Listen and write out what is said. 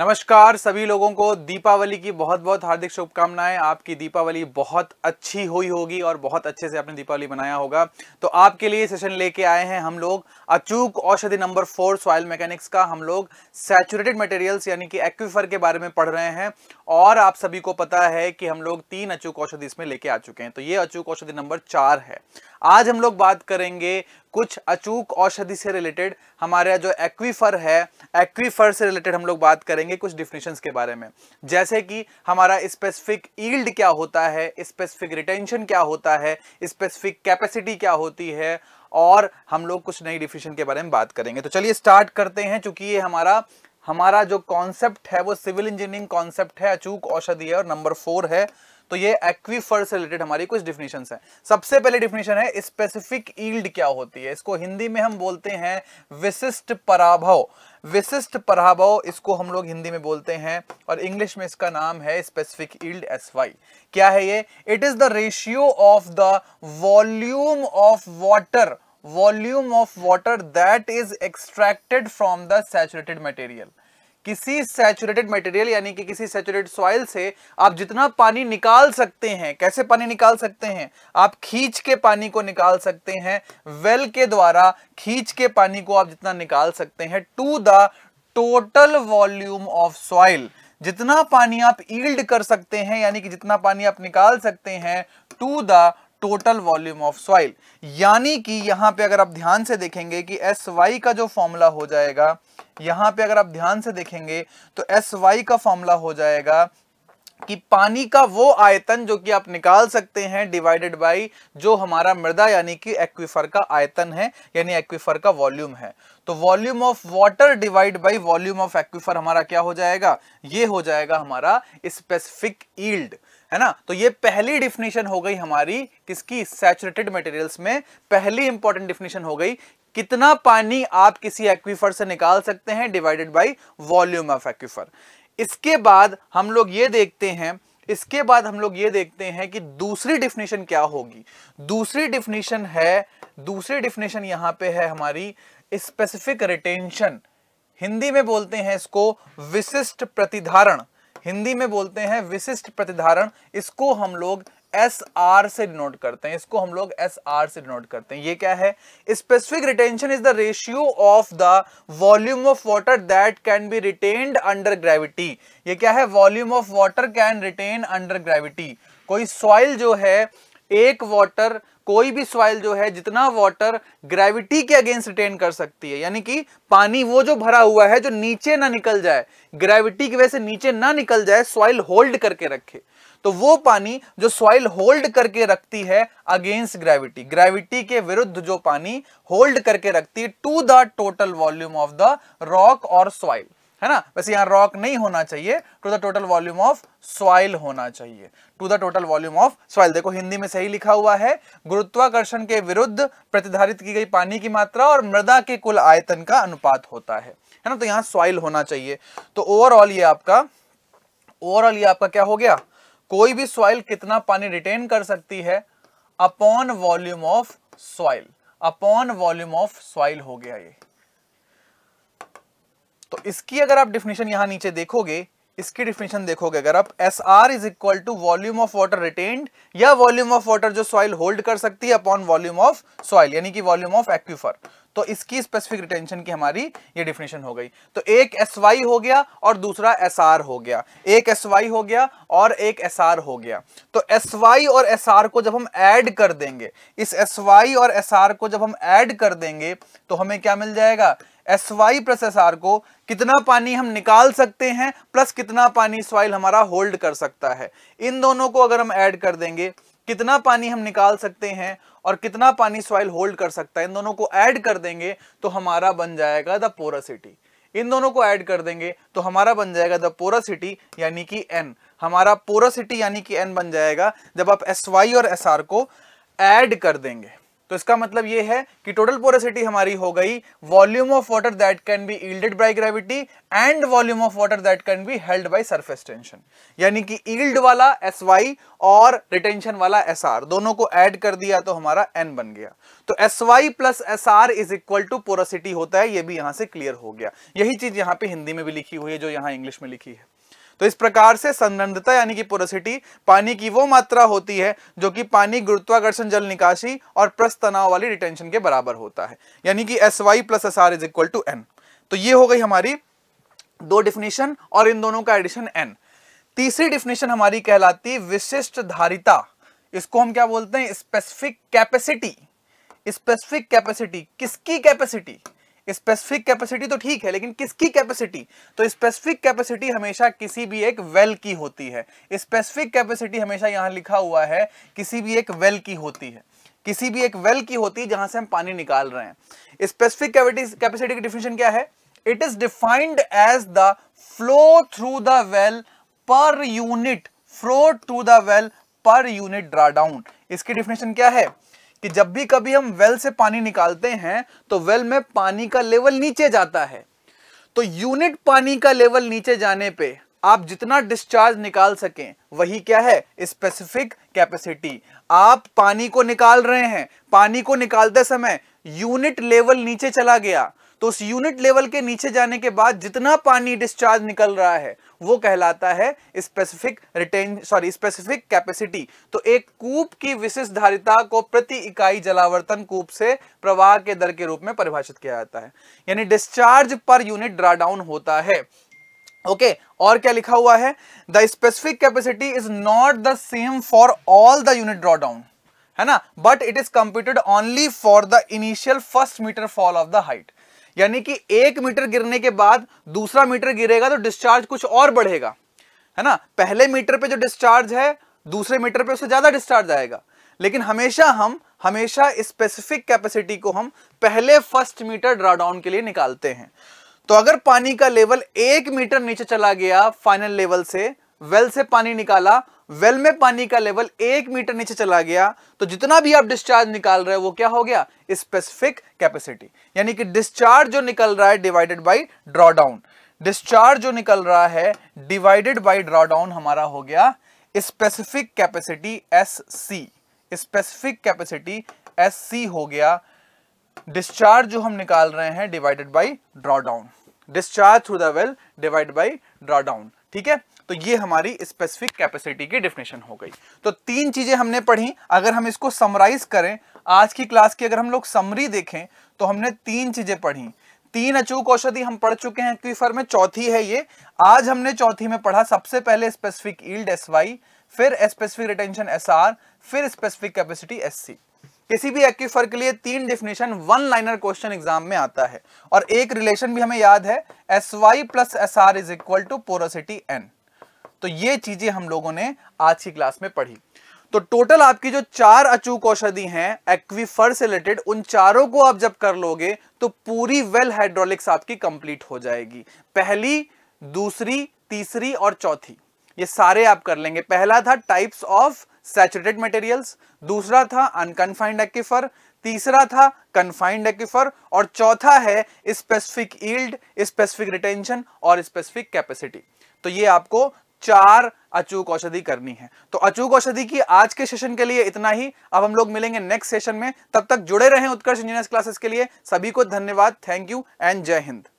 नमस्कार सभी लोगों को दीपावली की बहुत बहुत हार्दिक शुभकामनाएं आपकी दीपावली बहुत अच्छी हुई होगी और बहुत अच्छे से आपने दीपावली मनाया होगा तो आपके लिए सेशन लेके आए हैं हम लोग अचूक औषधि नंबर फोर सॉयल मैकेनिक्स का हम लोग सैचुरेटेड मटेरियल्स यानी कि एक्विफर के बारे में पढ़ रहे हैं और आप सभी को पता है कि हम लोग तीन अचूक औषधि इसमें लेके आ चुके हैं तो ये अचूक औषधि नंबर चार है आज हम लोग बात करेंगे कुछ अचूक औषधि से रिलेटेड हमारे जो एक्वीफर है एक्वीफर से रिलेटेड हम लोग बात करेंगे कुछ डिफिनेशन के बारे में जैसे कि हमारा स्पेसिफिक ईल्ड क्या होता है स्पेसिफिक रिटेंशन क्या होता है स्पेसिफिक कैपेसिटी क्या होती है और हम लोग कुछ नई डिफिनेशन के बारे में बात करेंगे तो चलिए स्टार्ट करते हैं चूंकि ये हमारा हमारा जो कॉन्सेप्ट है वो सिविल इंजीनियरिंग कॉन्सेप्ट है अचूक औषधि है और नंबर फोर है तो ये एक्वीफर से रिलेटेड हमारी कुछ डिफिनेशन है सबसे पहले डिफिनेशन है स्पेसिफिक ईल्ड क्या होती है इसको हिंदी में हम बोलते हैं विशिष्ट पराभव विशिष्ट पराभव इसको हम लोग हिंदी में बोलते हैं और इंग्लिश में इसका नाम है स्पेसिफिक ईल्ड एस वाई क्या है ये it is the ratio of the volume of water volume of water that is extracted from the saturated material किसी सैचुरेटेड मटेरियल यानी कि किसी सैचुरेटेड सॉइल से आप जितना पानी निकाल सकते हैं कैसे पानी निकाल सकते हैं आप खींच के पानी को निकाल सकते हैं वेल के द्वारा खींच के पानी को आप जितना निकाल सकते हैं to the total volume of soil जितना पानी आप ईल्ड कर सकते हैं यानी कि जितना पानी आप निकाल सकते हैं to the total volume of soil यानी कि यहां पे अगर आप ध्यान से देखेंगे कि एस वाई का जो फॉर्मूला हो जाएगा यहां पे अगर आप ध्यान से देखेंगे तो एस वाई का फॉर्मूला हो जाएगा कि पानी का वो आयतन जो कि आप निकाल सकते हैं डिवाइडेड बाय जो हमारा मृदा यानी कि एक्विफर का आयतन है यानी एक्विफर का वॉल्यूम है तो volume of water divide by volume of aquifer हमारा क्या हो जाएगा ये हो जाएगा हमारा स्पेसिफिक ईल्ड है ना तो ये पहली डिफिनेशन हो गई हमारी किसकी सैचुरेटेड मटेरियल्स में पहली इंपॉर्टेंट डिफिनेशन हो गई कितना पानी आप किसी एक्विफर से निकाल सकते हैं divided by volume of aquifer इसके बाद हम लोग ये देखते हैं इसके बाद हम लोग ये देखते हैं कि दूसरी डिफिनेशन क्या होगी दूसरी डिफिनेशन है दूसरी डिफिनेशन यहां पे है हमारी स्पेसिफिक रिटेंशन हिंदी में बोलते हैं इसको विशिष्ट प्रतिधारण हिंदी में बोलते हैं विशिष्ट प्रतिधारण इसको हम लोग एस आर से डिनोट करते हैं इसको हम लोग एस आर से डिनोट करते हैं ये क्या है specific retention is the ratio of the volume of water that can be retained under gravity ये क्या है volume of water can retain under gravity कोई सॉइल जो है एक वाटर कोई भी सॉइल जो है जितना वाटर ग्रेविटी के अगेंस्ट रिटेन कर सकती है यानी कि पानी वो जो भरा हुआ है जो नीचे ना निकल जाए ग्रेविटी की वजह से नीचे ना निकल जाए सॉइल होल्ड करके रखे तो वो पानी जो सॉइल होल्ड करके रखती है अगेंस्ट ग्रेविटी ग्रेविटी के विरुद्ध जो पानी होल्ड करके रखती है to the total volume of the rock और सॉइल है ना वैसे यहाँ रॉक नहीं होना चाहिए to the total volume of soil होना चाहिए to the total volume of soil देखो हिंदी में सही लिखा हुआ है गुरुत्वाकर्षण के विरुद्ध प्रतिधारित की गई पानी की मात्रा और मृदा के कुल आयतन का अनुपात होता है है ना तो यहाँ सॉइल होना चाहिए तो ओवरऑल ये आपका ओवरऑल ये आपका क्या हो गया कोई भी सॉइल कितना पानी रिटेन कर सकती है upon volume of soil upon volume of soil हो गया ये तो इसकी अगर आप डिफिनेशन यहां नीचे देखोगे इसकी डिफिनेशन देखोगे अगर आप S R is equal to volume of water retained या वॉल्यूम ऑफ वाटर जो सॉइल होल्ड कर सकती है अपॉन वॉल्यूम ऑफ सॉइल यानी कि वॉल्यूम ऑफ एक्यूफर तो इसकी स्पेसिफिक रिटेंशन की हमारी ये डिफिनेशन हो गई तो एक एस वाई हो गया और दूसरा एस आर हो गया एक एस वाई हो गया और एक एस आर हो गया तो एस वाई और एस आर को जब हम ऐड कर देंगे इस एस वाई और एस आर को जब हम ऐड कर देंगे तो हमें क्या मिल जाएगा S Y plus S R को कितना पानी हम निकाल सकते हैं प्लस कितना पानी सॉइल हमारा होल्ड कर सकता है इन दोनों को अगर हम ऐड कर देंगे कितना पानी हम निकाल सकते हैं और कितना पानी सॉइल होल्ड कर सकता है इन दोनों को ऐड कर देंगे तो हमारा बन जाएगा द पोरासिटी इन दोनों को ऐड कर देंगे तो हमारा बन जाएगा द पोरासिटी यानी कि एन हमारा पोरासिटी यानी कि एन बन जाएगा जब आप एस वाई और एस आर को ऐड कर देंगे तो इसका मतलब ये है कि टोटल पोरोसिटी हमारी हो गई volume of water that can be yielded by gravity and volume of water that can be held by surface tension यानी कि ईल्ड वाला एस वाई और रिटेंशन वाला एस आर दोनों को ऐड कर दिया तो हमारा एन बन गया तो S Y plus S R is equal to porosity होता है ये भी यहां से क्लियर हो गया यही चीज यहां पे हिंदी में भी लिखी हुई है जो यहां इंग्लिश में लिखी है तो इस प्रकार से संदता यानी कि पोरोसिटी पानी की वो मात्रा होती है जो कि पानी गुरुत्वाकर्षण जल निकासी और प्रस तनाव वाली रिटेंशन के बराबर होता है यानी कि S Y plus S R is equal to N तो ये हो गई हमारी दो डिफिनेशन और इन दोनों का एडिशन एन तीसरी डिफिनेशन हमारी कहलाती विशिष्ट धारिता इसको हम क्या बोलते हैं स्पेसिफिक कैपेसिटी स्पेसिफिक कैपेसिटी किसकी कैपेसिटी स्पेसिफिक कैपेसिटी तो ठीक है लेकिन किसकी कैपेसिटी तो स्पेसिफिक कैपेसिटी हमेशा किसी भी एक वेल की होती है स्पेसिफिक कैपेसिटी हमेशा यहां लिखा हुआ है किसी भी एक वेल की होती है किसी भी एक वेल की होती है जहां से हम पानी निकाल रहे हैं स्पेसिफिक कैपेसिटी की डिफिनेशन क्या है it is defined as the flow through the well per unit flow through the well per unit drawdown इसकी डिफिनेशन क्या है कि जब भी कभी हम वेल से पानी निकालते हैं तो वेल में पानी का लेवल नीचे जाता है तो यूनिट पानी का लेवल नीचे जाने पे आप जितना डिस्चार्ज निकाल सकें वही क्या है स्पेसिफिक कैपेसिटी आप पानी को निकाल रहे हैं पानी को निकालते समय यूनिट लेवल नीचे चला गया तो उस यूनिट लेवल के नीचे जाने के बाद जितना पानी डिस्चार्ज निकल रहा है वो कहलाता है specific retain sorry specific capacity तो एक कूप की विशिष्ट धारिता को प्रति इकाई जलावर्तन कूप से प्रवाह के दर के रूप में परिभाषित किया जाता है यानी डिस्चार्ज पर यूनिट ड्राडाउन होता है ओके okay, और क्या लिखा हुआ है the specific capacity is not the same for all the unit drawdown है ना but it is computed only for the initial first metre fall of the height यानी कि एक मीटर गिरने के बाद दूसरा मीटर गिरेगा तो डिस्चार्ज कुछ और बढ़ेगा है ना पहले मीटर पे जो डिस्चार्ज है दूसरे मीटर पे उससे ज़्यादा डिस्चार्ज आएगा लेकिन हमेशा हम हमेशा स्पेसिफिक कैपेसिटी को हम पहले फर्स्ट मीटर ड्राडाउन के लिए निकालते हैं तो अगर पानी का लेवल एक मीटर नीचे चला गया फाइनल लेवल से वेल से पानी निकाला वेल में पानी का लेवल एक मीटर नीचे चला गया तो जितना भी आप डिस्चार्ज निकाल रहे हो वो क्या हो गया स्पेसिफिक कैपेसिटी यानी कि डिस्चार्ज जो निकल रहा है डिवाइडेड बाई ड्रॉडाउन डिस्चार्ज जो निकल रहा है डिवाइडेड बाई ड्रॉडाउन हमारा हो गया specific capacity S C specific capacity S C हो गया डिस्चार्ज जो हम निकाल रहे हैं divided by drawdown discharge through the well divide by drawdown ठीक है तो ये हमारी स्पेसिफिक कैपेसिटी की डिफिनेशन हो गई तो तीन चीजें हमने पढ़ी अगर हम इसको समराइज करें आज की क्लास की अगर हम लोग समरी देखें तो हमने तीन चीजें पढ़ी तीन अचूक औषधि हम पढ़ चुके हैं क्विफर में चौथी है ये आज हमने चौथी में पढ़ा सबसे पहले स्पेसिफिक ईल्ड एस फिर स्पेसिफिक रिटेंशन एस आर फिर स्पेसिफिक कैपेसिटी एस सी किसी भी एक्वीफर के लिए तीन definition one liner question exam में आता है और एक रिलेशन भी हमें याद है S Y plus S R is equal to porosity N तो ये चीजें हम लोगों ने आज की क्लास में पढ़ी तो टोटल आपकी जो चार अचूक औषधि हैं एक्वीफर से रिलेटेड उन चारों को आप जब कर लोगे तो पूरी वेल हाइड्रोलिक्स आपकी कंप्लीट हो जाएगी पहली दूसरी तीसरी और चौथी ये सारे आप कर लेंगे पहला था टाइप्स ऑफ सैचुरेटेड मटेरियल्स दूसरा था अनकनफाइंड एक्फर तीसरा था कन्फाइंड एक्फर और चौथा है स्पेसिफिक ईल्ड स्पेसिफिक रिटेंशन और स्पेसिफिक कैपेसिटी तो ये आपको चार अचूक औषधि करनी है तो अचूक औषधि की आज के सेशन के लिए इतना ही अब हम लोग मिलेंगे नेक्स्ट सेशन में तब तक जुड़े रहें उत्कर्ष इंजीनियर्स क्लासेस के लिए सभी को धन्यवाद थैंक यू एंड जय हिंद